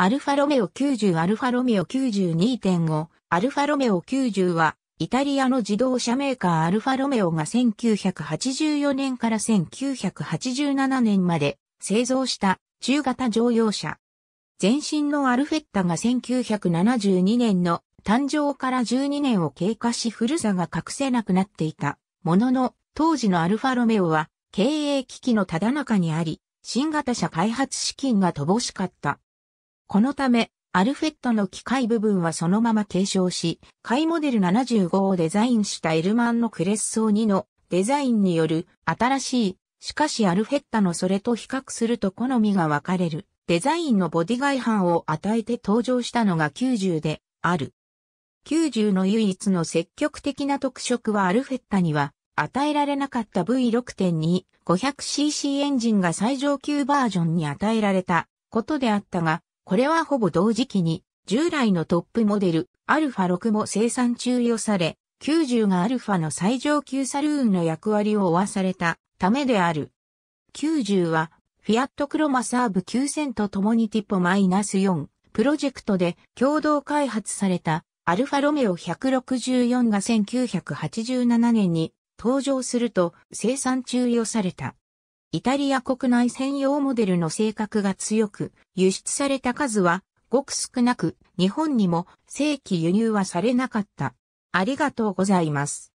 アルファロメオ90アルファロメオ92.5アルファロメオ90はイタリアの自動車メーカーアルファロメオが1984年から1987年まで製造した中型乗用車。前身のアルフェッタが1972年の誕生から12年を経過し古さが隠せなくなっていたものの当時のアルファロメオは経営危機のただ中にあり新型車開発資金が乏しかった。このため、アルフェットの機械部分はそのまま継承し、買いモデル75をデザインしたエルマンのクレッソー2のデザインによる新しい、しかしアルフェッタのそれと比較すると好みが分かれるデザインのボディ外反を与えて登場したのが90である。90の唯一の積極的な特色はアルフェッタには与えられなかった V6.2 500cc エンジンが最上級バージョンに与えられたことであったが、これはほぼ同時期に、従来のトップモデル、アルファ6も生産中予され、90がアルファの最上級サルーンの役割を負わされたためである。90は、フィアットクロマサーブ9000と共にティポマイナス -4 プロジェクトで共同開発されたアルファロメオ164が1987年に登場すると生産中予された。イタリア国内専用モデルの性格が強く、輸出された数はごく少なく、日本にも正規輸入はされなかった。ありがとうございます。